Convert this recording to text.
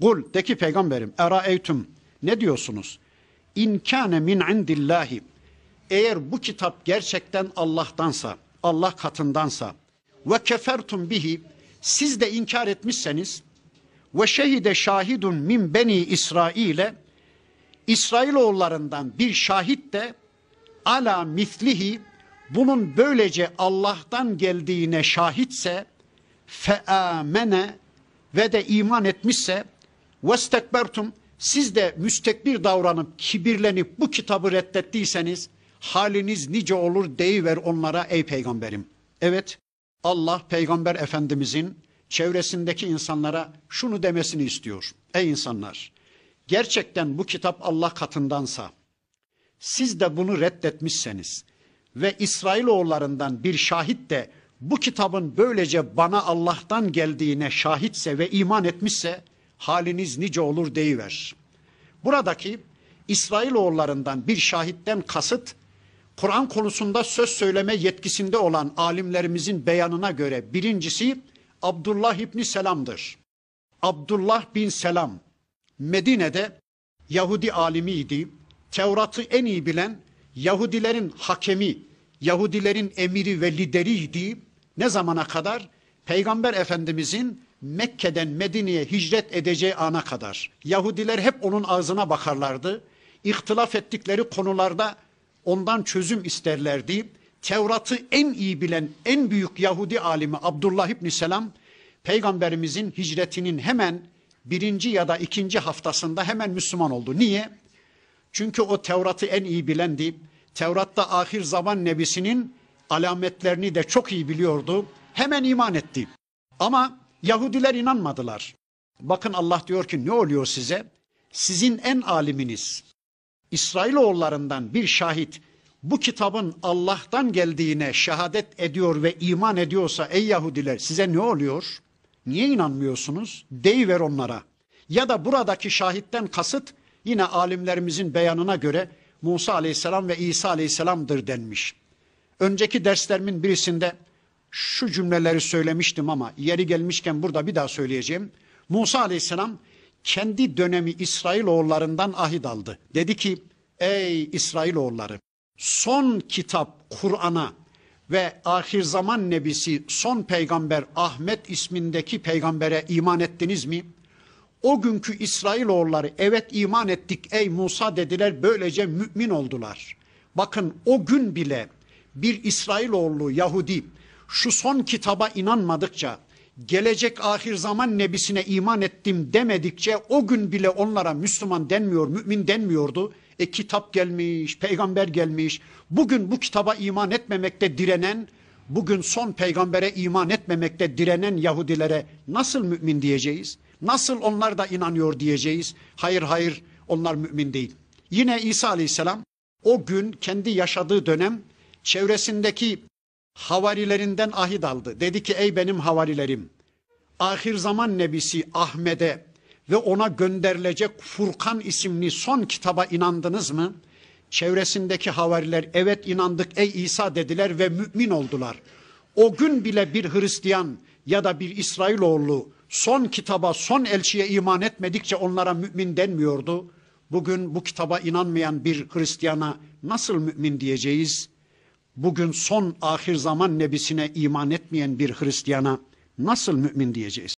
Kul de ki peygamberim eraeytüm ne diyorsunuz? İnkâne min indillahi eğer bu kitap gerçekten Allah'tansa, Allah katındansa ve kefertum bihi siz de inkar etmişseniz ve şehide şahidun min beni İsrail'e İsrailoğullarından bir şahit de ala mislihi bunun böylece Allah'tan geldiğine şahitse feamene ve de iman etmişse Vestekbertum siz de müstekbir davranıp kibirlenip bu kitabı reddettiyseniz haliniz nice olur deyiver onlara ey peygamberim. Evet Allah peygamber efendimizin çevresindeki insanlara şunu demesini istiyor. Ey insanlar gerçekten bu kitap Allah katındansa siz de bunu reddetmişseniz ve İsrailoğullarından bir şahit de bu kitabın böylece bana Allah'tan geldiğine şahitse ve iman etmişse haliniz nice olur deyiver. Buradaki İsrailoğullarından bir şahitten kasıt, Kur'an konusunda söz söyleme yetkisinde olan alimlerimizin beyanına göre birincisi Abdullah İbni Selam'dır. Abdullah bin Selam Medine'de Yahudi alimiydi. Tevrat'ı en iyi bilen Yahudilerin hakemi, Yahudilerin emiri ve lideriydi. Ne zamana kadar? Peygamber Efendimizin Mekke'den Medine'ye hicret edeceği ana kadar Yahudiler hep onun ağzına bakarlardı. İhtilaf ettikleri konularda ondan çözüm isterlerdi. Tevrat'ı en iyi bilen en büyük Yahudi alimi Abdullah İbni Selam peygamberimizin hicretinin hemen birinci ya da ikinci haftasında hemen Müslüman oldu. Niye? Çünkü o Tevrat'ı en iyi bilendi. Tevrat'ta ahir zaman nebisinin alametlerini de çok iyi biliyordu. Hemen iman etti. Ama Yahudiler inanmadılar. Bakın Allah diyor ki ne oluyor size? Sizin en aliminiz İsrailoğullarından bir şahit bu kitabın Allah'tan geldiğine şehadet ediyor ve iman ediyorsa ey Yahudiler size ne oluyor? Niye inanmıyorsunuz? Deyiver onlara. Ya da buradaki şahitten kasıt yine alimlerimizin beyanına göre Musa aleyhisselam ve İsa aleyhisselamdır denmiş. Önceki derslerimin birisinde şu cümleleri söylemiştim ama yeri gelmişken burada bir daha söyleyeceğim. Musa aleyhisselam kendi dönemi İsrailoğullarından ahit aldı. Dedi ki ey İsrailoğulları son kitap Kur'an'a ve ahir zaman nebisi son peygamber Ahmet ismindeki peygambere iman ettiniz mi? O günkü İsrailoğulları evet iman ettik ey Musa dediler böylece mümin oldular. Bakın o gün bile bir İsrailoğlu Yahudi şu son kitaba inanmadıkça, gelecek ahir zaman nebisine iman ettim demedikçe o gün bile onlara Müslüman denmiyor, mümin denmiyordu. E kitap gelmiş, peygamber gelmiş. Bugün bu kitaba iman etmemekte direnen, bugün son peygambere iman etmemekte direnen Yahudilere nasıl mümin diyeceğiz? Nasıl onlar da inanıyor diyeceğiz? Hayır hayır onlar mümin değil. Yine İsa aleyhisselam o gün kendi yaşadığı dönem çevresindeki havarilerinden ahit aldı. Dedi ki ey benim havarilerim ahir zaman nebisi Ahmet'e ve ona gönderilecek Furkan isimli son kitaba inandınız mı? Çevresindeki havariler evet inandık ey İsa dediler ve mümin oldular. O gün bile bir Hristiyan ya da bir İsrailoğlu son kitaba son elçiye iman etmedikçe onlara mümin denmiyordu. Bugün bu kitaba inanmayan bir Hristiyana nasıl mümin diyeceğiz?'' bugün son ahir zaman nebisine iman etmeyen bir Hristiyana nasıl mümin diyeceğiz?